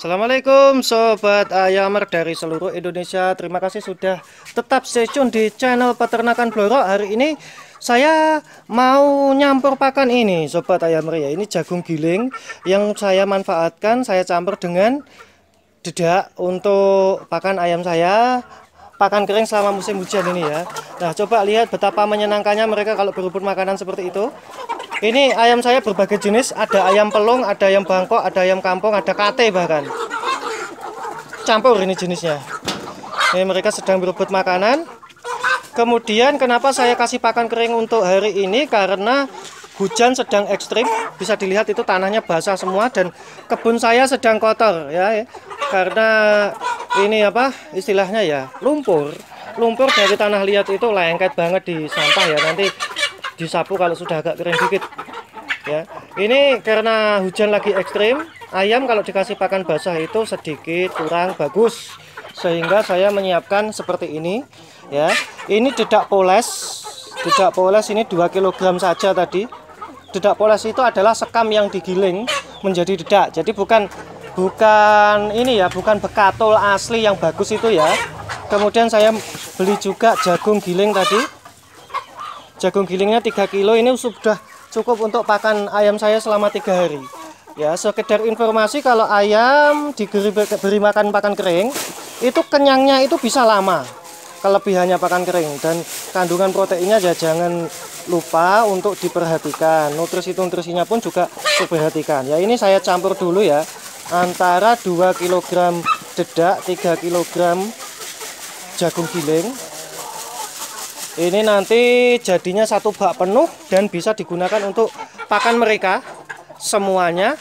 Assalamualaikum sobat ayamer dari seluruh Indonesia Terima kasih sudah tetap stay tune di channel peternakan blorok Hari ini saya mau nyampur pakan ini sobat ayamer ya Ini jagung giling yang saya manfaatkan saya campur dengan dedak untuk pakan ayam saya Pakan kering selama musim hujan ini ya Nah coba lihat betapa menyenangkannya mereka kalau berebut makanan seperti itu ini ayam saya berbagai jenis, ada ayam pelung, ada ayam bangkok, ada ayam kampung, ada kate bahkan. Campur ini jenisnya. Ini mereka sedang berebut makanan. Kemudian kenapa saya kasih pakan kering untuk hari ini karena hujan sedang ekstrim bisa dilihat itu tanahnya basah semua dan kebun saya sedang kotor ya karena ini apa istilahnya ya lumpur lumpur dari tanah liat itu lengket banget di sampah ya nanti disapu kalau sudah agak kering dikit ya ini karena hujan lagi ekstrim ayam kalau dikasih pakan basah itu sedikit kurang bagus sehingga saya menyiapkan seperti ini ya ini dedak poles dedak poles ini 2 kg saja tadi dedak poles itu adalah sekam yang digiling menjadi dedak jadi bukan bukan ini ya bukan bekatul asli yang bagus itu ya kemudian saya beli juga jagung giling tadi jagung gilingnya 3 kilo ini sudah cukup untuk pakan ayam saya selama tiga hari ya sekedar informasi kalau ayam diberi beri makan pakan kering itu kenyangnya itu bisa lama kelebihannya pakan kering dan kandungan proteinnya ya jangan lupa untuk diperhatikan nutrisi nutrisinya pun juga diperhatikan ya ini saya campur dulu ya antara 2 kg dedak 3 kg jagung giling ini nanti jadinya satu bak penuh dan bisa digunakan untuk pakan mereka semuanya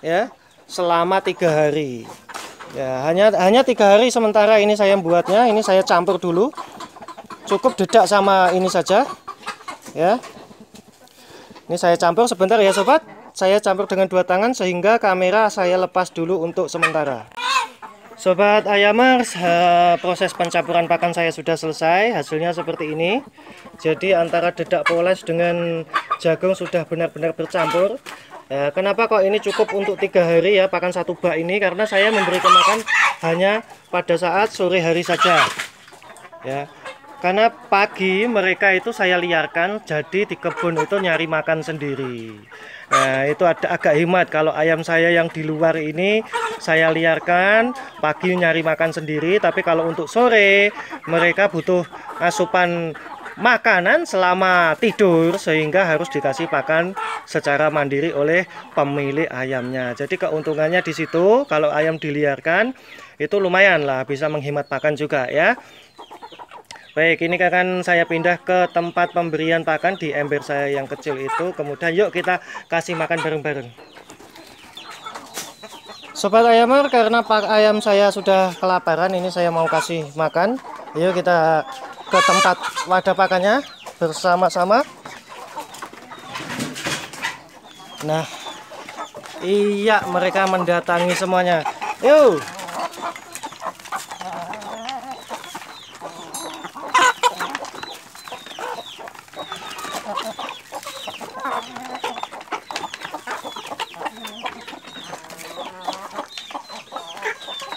ya selama tiga hari ya hanya hanya tiga hari sementara ini saya buatnya ini saya campur dulu cukup dedak sama ini saja ya ini saya campur sebentar ya sobat saya campur dengan dua tangan sehingga kamera saya lepas dulu untuk sementara Sobat Ayamers, proses pencampuran pakan saya sudah selesai. Hasilnya seperti ini. Jadi antara dedak poles dengan jagung sudah benar-benar bercampur. kenapa kok ini cukup untuk tiga hari ya pakan satu bak ini? Karena saya memberi makan hanya pada saat sore hari saja. Ya, karena pagi mereka itu saya liarkan jadi di kebun itu nyari makan sendiri nah itu ada agak hemat kalau ayam saya yang di luar ini saya liarkan pagi nyari makan sendiri tapi kalau untuk sore mereka butuh asupan makanan selama tidur sehingga harus dikasih pakan secara mandiri oleh pemilik ayamnya. Jadi keuntungannya di situ kalau ayam diliarkan itu lumayan lah bisa menghemat pakan juga ya. Baik, ini akan saya pindah ke tempat pemberian pakan di ember saya yang kecil itu. Kemudian yuk kita kasih makan bareng-bareng. Sobat ayamer, karena pak ayam saya sudah kelaparan, ini saya mau kasih makan. Yuk kita ke tempat wadah pakannya bersama-sama. Nah, iya mereka mendatangi semuanya. Yuk.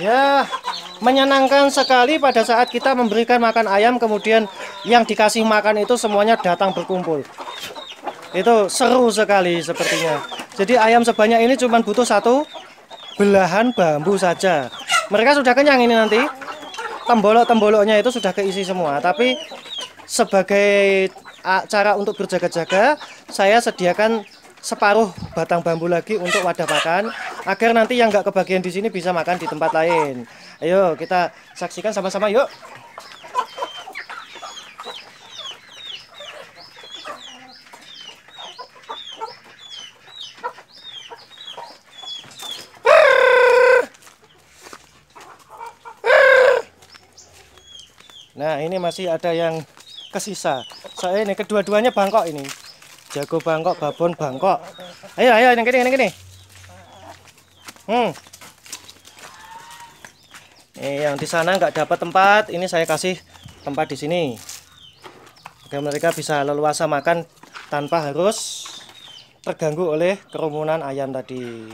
Ya, menyenangkan sekali pada saat kita memberikan makan ayam kemudian yang dikasih makan itu semuanya datang berkumpul. Itu seru sekali sepertinya. Jadi ayam sebanyak ini cuma butuh satu belahan bambu saja. Mereka sudah kenyang ini nanti. Tembolok-temboloknya itu sudah keisi semua, tapi sebagai cara untuk berjaga-jaga, saya sediakan separuh batang bambu lagi untuk wadah makan agar nanti yang nggak kebagian di sini bisa makan di tempat lain. Ayo kita saksikan sama-sama yuk. Nah ini masih ada yang kesisa. Saya ini kedua-duanya bangkok ini jago bangkok babon bangkok ayo ayo yang gini yang gini hmm Eh yang di sana nggak dapat tempat ini saya kasih tempat di sini agar mereka bisa leluasa makan tanpa harus terganggu oleh kerumunan ayam tadi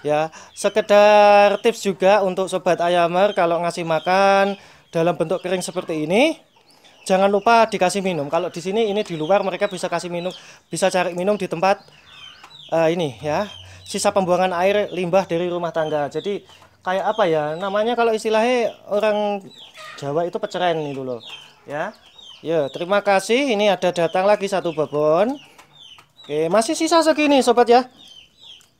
ya sekedar tips juga untuk sobat ayamer kalau ngasih makan dalam bentuk kering seperti ini jangan lupa dikasih minum. Kalau di sini ini di luar mereka bisa kasih minum, bisa cari minum di tempat uh, ini ya. Sisa pembuangan air limbah dari rumah tangga. Jadi kayak apa ya? Namanya kalau istilahnya orang Jawa itu peceren itu loh. Ya. Ya, terima kasih. Ini ada datang lagi satu babon. Oke, masih sisa segini sobat ya.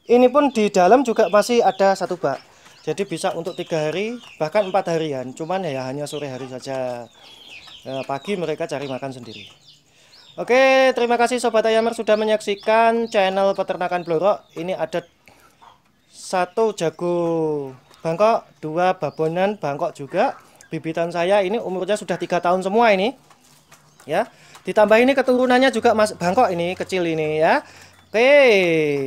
Ini pun di dalam juga masih ada satu bak. Jadi bisa untuk tiga hari bahkan empat harian. Cuman ya hanya sore hari saja. Eh, pagi mereka cari makan sendiri. Oke, terima kasih Sobat Ayamer sudah menyaksikan channel peternakan Blorok. Ini ada satu jago Bangkok, dua babonan Bangkok juga. Bibitan saya ini umurnya sudah tiga tahun semua ini. Ya, ditambah ini keturunannya juga Mas Bangkok ini kecil ini ya. Oke,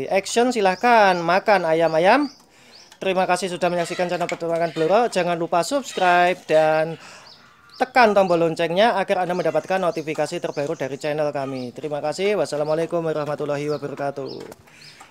action silahkan makan ayam-ayam. Terima kasih sudah menyaksikan channel peternakan Blorok. Jangan lupa subscribe dan tekan tombol loncengnya agar Anda mendapatkan notifikasi terbaru dari channel kami. Terima kasih. Wassalamualaikum warahmatullahi wabarakatuh.